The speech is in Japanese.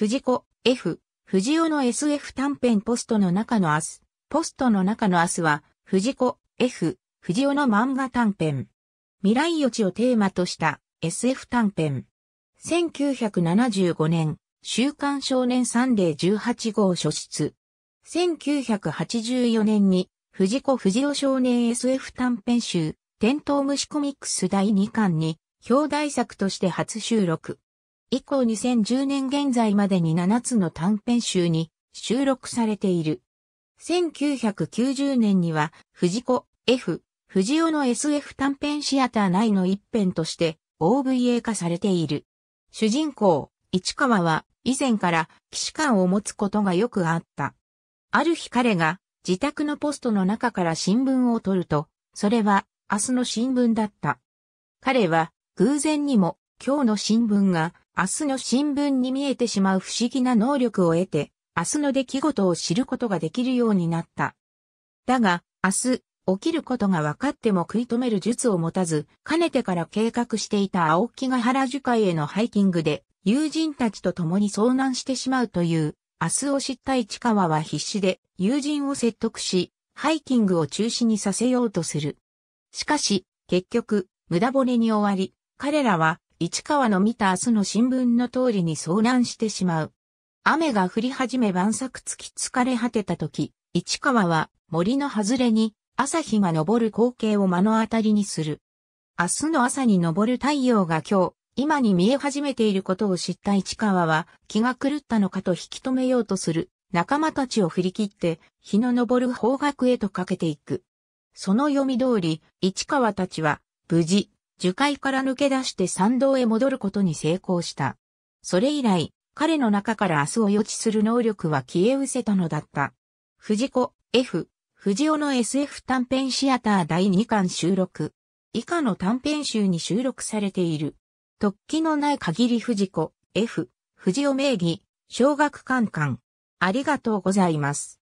藤子、F、藤尾の SF 短編ポストの中の明日、ポストの中の明日は、藤子、F、藤尾の漫画短編。未来予知をテーマとした SF 短編。1975年、週刊少年サンデー18号初出。1984年に、藤子藤尾少年 SF 短編集、テントウムシコミックス第2巻に、表題作として初収録。以降2010年現在までに7つの短編集に収録されている。1990年には藤子 F、藤尾の SF 短編シアター内の一編として OVA 化されている。主人公、市川は以前から騎士官を持つことがよくあった。ある日彼が自宅のポストの中から新聞を取ると、それは明日の新聞だった。彼は偶然にも今日の新聞が明日の新聞に見えてしまう不思議な能力を得て、明日の出来事を知ることができるようになった。だが、明日、起きることが分かっても食い止める術を持たず、かねてから計画していた青木ヶ原樹海へのハイキングで、友人たちと共に遭難してしまうという、明日を知った市川は必死で、友人を説得し、ハイキングを中止にさせようとする。しかし、結局、無駄骨に終わり、彼らは市川の見た明日の新聞の通りに遭難してしまう。雨が降り始め晩作つき疲れ果てた時、市川は森の外れに朝日が昇る光景を目の当たりにする。明日の朝に昇る太陽が今日、今に見え始めていることを知った市川は気が狂ったのかと引き止めようとする仲間たちを振り切って日の昇る方角へとかけていく。その読み通り、市川たちは無事樹海から抜け出して参道へ戻ることに成功した。それ以来、彼の中から明日を予知する能力は消え失せたのだった。藤子 F、藤尾の SF 短編シアター第2巻収録。以下の短編集に収録されている。突起のない限り藤子 F、藤尾名義、小学館館。ありがとうございます。